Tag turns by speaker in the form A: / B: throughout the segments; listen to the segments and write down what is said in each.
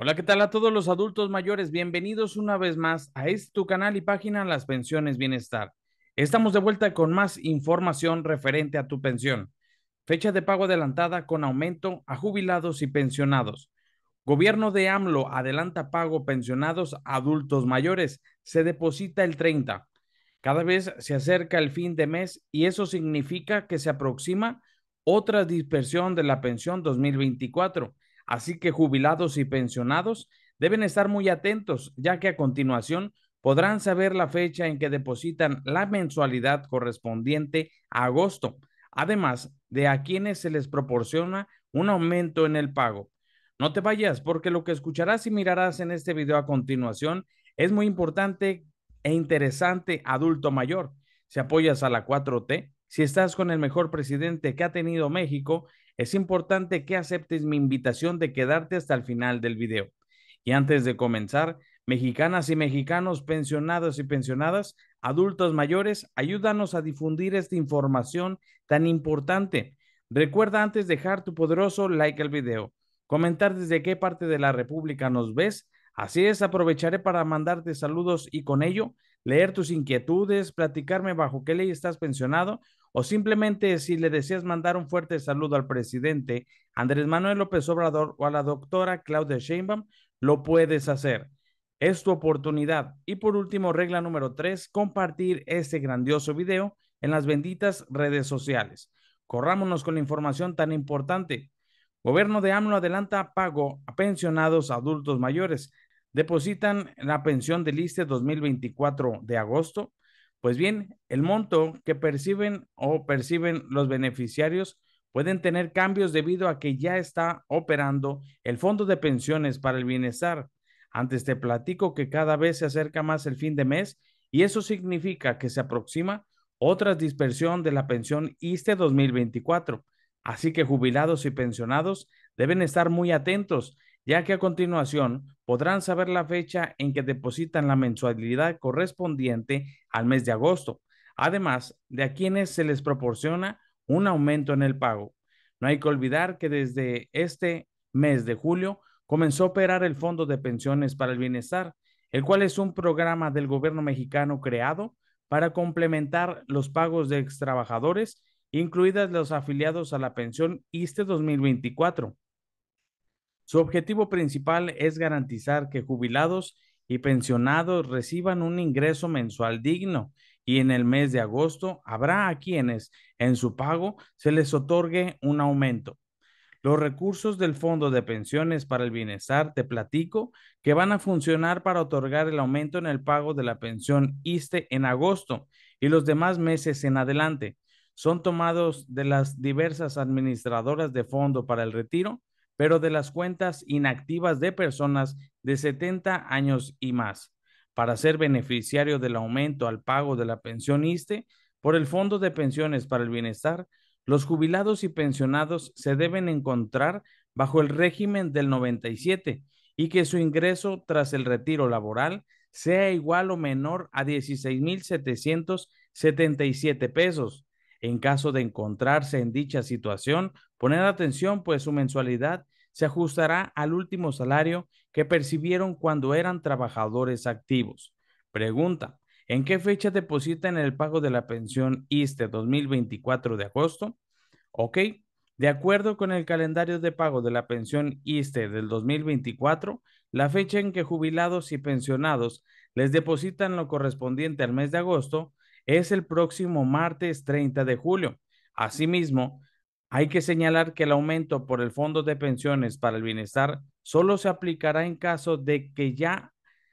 A: Hola, ¿qué tal a todos los adultos mayores? Bienvenidos una vez más a este tu canal y página Las Pensiones Bienestar. Estamos de vuelta con más información referente a tu pensión. Fecha de pago adelantada con aumento a jubilados y pensionados. Gobierno de AMLO adelanta pago pensionados a adultos mayores. Se deposita el 30. Cada vez se acerca el fin de mes y eso significa que se aproxima otra dispersión de la pensión 2024 Así que jubilados y pensionados deben estar muy atentos, ya que a continuación podrán saber la fecha en que depositan la mensualidad correspondiente a agosto, además de a quienes se les proporciona un aumento en el pago. No te vayas, porque lo que escucharás y mirarás en este video a continuación es muy importante e interesante adulto mayor. Si apoyas a la 4T, si estás con el mejor presidente que ha tenido México es importante que aceptes mi invitación de quedarte hasta el final del video. Y antes de comenzar, mexicanas y mexicanos, pensionados y pensionadas, adultos mayores, ayúdanos a difundir esta información tan importante. Recuerda antes dejar tu poderoso like al video, comentar desde qué parte de la República nos ves. Así es, aprovecharé para mandarte saludos y con ello leer tus inquietudes, platicarme bajo qué ley estás pensionado o simplemente si le deseas mandar un fuerte saludo al presidente Andrés Manuel López Obrador o a la doctora Claudia Sheinbaum, lo puedes hacer. Es tu oportunidad. Y por último, regla número tres, compartir este grandioso video en las benditas redes sociales. Corrámonos con la información tan importante. Gobierno de AMLO adelanta pago a pensionados adultos mayores. Depositan la pensión del ISTE 2024 de agosto pues bien, el monto que perciben o perciben los beneficiarios pueden tener cambios debido a que ya está operando el Fondo de Pensiones para el Bienestar. Antes te platico que cada vez se acerca más el fin de mes y eso significa que se aproxima otra dispersión de la pensión ISTE 2024. Así que jubilados y pensionados deben estar muy atentos ya que a continuación podrán saber la fecha en que depositan la mensualidad correspondiente al mes de agosto, además de a quienes se les proporciona un aumento en el pago. No hay que olvidar que desde este mes de julio comenzó a operar el Fondo de Pensiones para el Bienestar, el cual es un programa del gobierno mexicano creado para complementar los pagos de extrabajadores, incluidas los afiliados a la pensión ISTE 2024 su objetivo principal es garantizar que jubilados y pensionados reciban un ingreso mensual digno y en el mes de agosto habrá a quienes en su pago se les otorgue un aumento. Los recursos del Fondo de Pensiones para el Bienestar, te platico, que van a funcionar para otorgar el aumento en el pago de la pensión ISTE en agosto y los demás meses en adelante. Son tomados de las diversas administradoras de fondo para el retiro pero de las cuentas inactivas de personas de 70 años y más, para ser beneficiario del aumento al pago de la pensión ISTE por el Fondo de Pensiones para el Bienestar, los jubilados y pensionados se deben encontrar bajo el régimen del 97 y que su ingreso tras el retiro laboral sea igual o menor a 16.777 pesos en caso de encontrarse en dicha situación, poner atención, pues su mensualidad se ajustará al último salario que percibieron cuando eran trabajadores activos. Pregunta, ¿en qué fecha depositan el pago de la pensión ISTE 2024 de agosto? Ok, de acuerdo con el calendario de pago de la pensión ISTE del 2024, la fecha en que jubilados y pensionados les depositan lo correspondiente al mes de agosto es el próximo martes 30 de julio. Asimismo, hay que señalar que el aumento por el Fondo de Pensiones para el Bienestar solo se aplicará en caso de que ya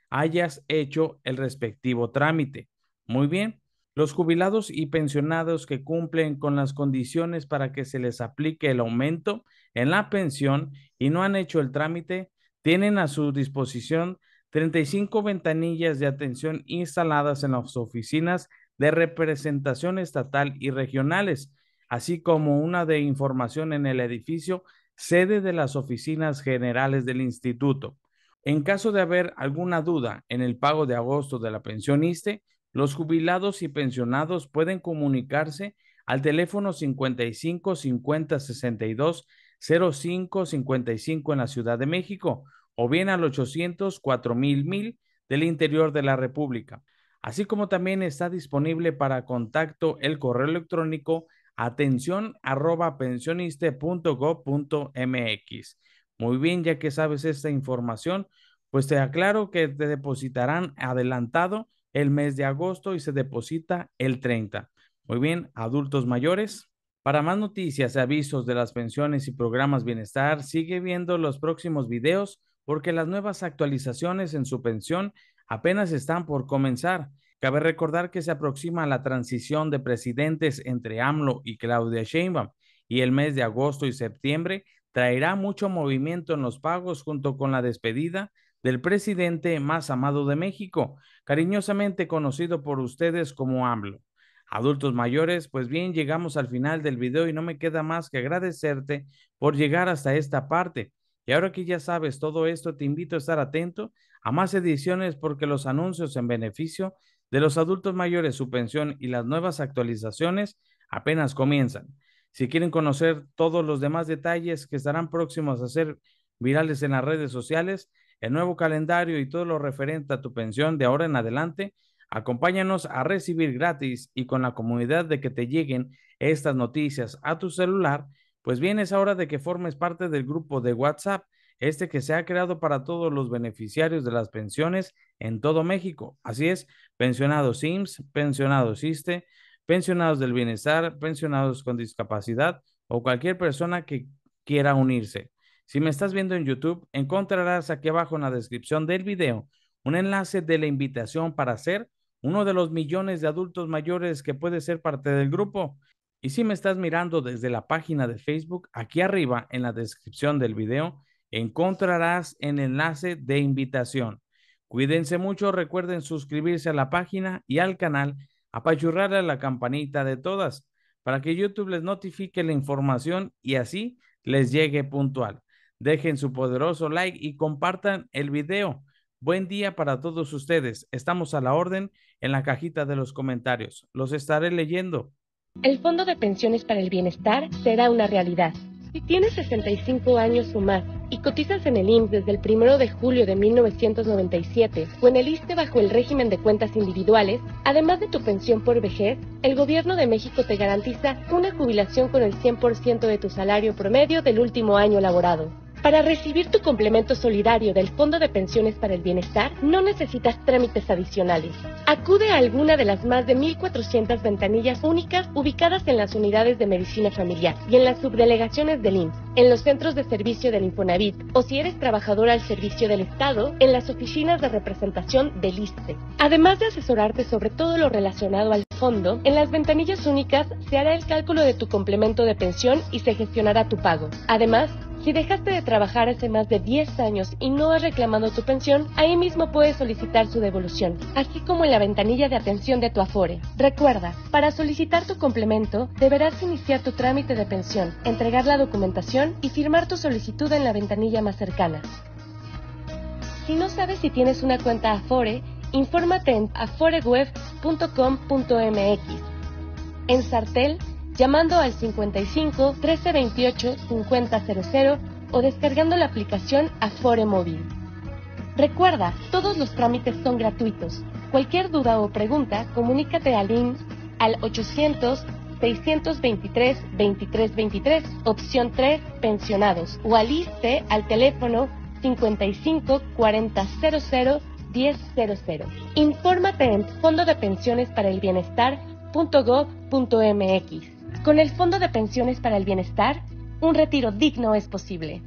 A: hayas hecho el respectivo trámite. Muy bien, los jubilados y pensionados que cumplen con las condiciones para que se les aplique el aumento en la pensión y no han hecho el trámite, tienen a su disposición 35 ventanillas de atención instaladas en las oficinas de representación estatal y regionales, así como una de información en el edificio sede de las oficinas generales del instituto. En caso de haber alguna duda en el pago de agosto de la pensión los jubilados y pensionados pueden comunicarse al teléfono 55 50 62 05 55 en la Ciudad de México o bien al 800 4000 del interior de la República así como también está disponible para contacto el correo electrónico atención arroba Muy bien, ya que sabes esta información, pues te aclaro que te depositarán adelantado el mes de agosto y se deposita el 30. Muy bien, adultos mayores. Para más noticias y avisos de las pensiones y programas bienestar, sigue viendo los próximos videos porque las nuevas actualizaciones en su pensión apenas están por comenzar. Cabe recordar que se aproxima la transición de presidentes entre AMLO y Claudia Sheinbaum y el mes de agosto y septiembre traerá mucho movimiento en los pagos junto con la despedida del presidente más amado de México, cariñosamente conocido por ustedes como AMLO. Adultos mayores, pues bien, llegamos al final del video y no me queda más que agradecerte por llegar hasta esta parte. Y ahora que ya sabes todo esto, te invito a estar atento a más ediciones porque los anuncios en beneficio de los adultos mayores, su pensión y las nuevas actualizaciones apenas comienzan. Si quieren conocer todos los demás detalles que estarán próximos a ser virales en las redes sociales, el nuevo calendario y todo lo referente a tu pensión de ahora en adelante, acompáñanos a recibir gratis y con la comunidad de que te lleguen estas noticias a tu celular pues bien, es hora de que formes parte del grupo de WhatsApp, este que se ha creado para todos los beneficiarios de las pensiones en todo México. Así es, pensionados sims pensionados ISTE, pensionados del bienestar, pensionados con discapacidad o cualquier persona que quiera unirse. Si me estás viendo en YouTube, encontrarás aquí abajo en la descripción del video un enlace de la invitación para ser uno de los millones de adultos mayores que puede ser parte del grupo. Y si me estás mirando desde la página de Facebook, aquí arriba en la descripción del video encontrarás el enlace de invitación. Cuídense mucho, recuerden suscribirse a la página y al canal, apachurrar a la campanita de todas para que YouTube les notifique la información y así les llegue puntual. Dejen su poderoso like y compartan el video. Buen día para todos ustedes. Estamos a la orden en la cajita de los comentarios. Los estaré leyendo.
B: El Fondo de Pensiones para el Bienestar será una realidad. Si tienes 65 años o más y cotizas en el IMSS desde el 1 de julio de 1997 o en el ISTE bajo el régimen de cuentas individuales, además de tu pensión por vejez, el Gobierno de México te garantiza una jubilación con el 100% de tu salario promedio del último año laborado. Para recibir tu complemento solidario del Fondo de Pensiones para el Bienestar, no necesitas trámites adicionales. Acude a alguna de las más de 1.400 ventanillas únicas ubicadas en las unidades de medicina familiar y en las subdelegaciones del IMSS, en los centros de servicio del Infonavit o si eres trabajador al servicio del Estado, en las oficinas de representación del ISTE. Además de asesorarte sobre todo lo relacionado al fondo, en las ventanillas únicas se hará el cálculo de tu complemento de pensión y se gestionará tu pago. Además, si dejaste de trabajar hace más de 10 años y no has reclamado tu pensión, ahí mismo puedes solicitar su devolución, así como en la ventanilla de atención de tu Afore. Recuerda, para solicitar tu complemento, deberás iniciar tu trámite de pensión, entregar la documentación y firmar tu solicitud en la ventanilla más cercana. Si no sabes si tienes una cuenta Afore, infórmate en aforeweb.com.mx. En Sartel, llamando al 55 1328 5000 o descargando la aplicación Afore Móvil. Recuerda, todos los trámites son gratuitos. Cualquier duda o pregunta, comunícate al IN al 800 623 2323, opción 3, pensionados, o aliste al teléfono 55 4000 1000. Infórmate en Fondo de Pensiones para el Bienestar.gov.mx. Con el Fondo de Pensiones para el Bienestar, un retiro digno es posible.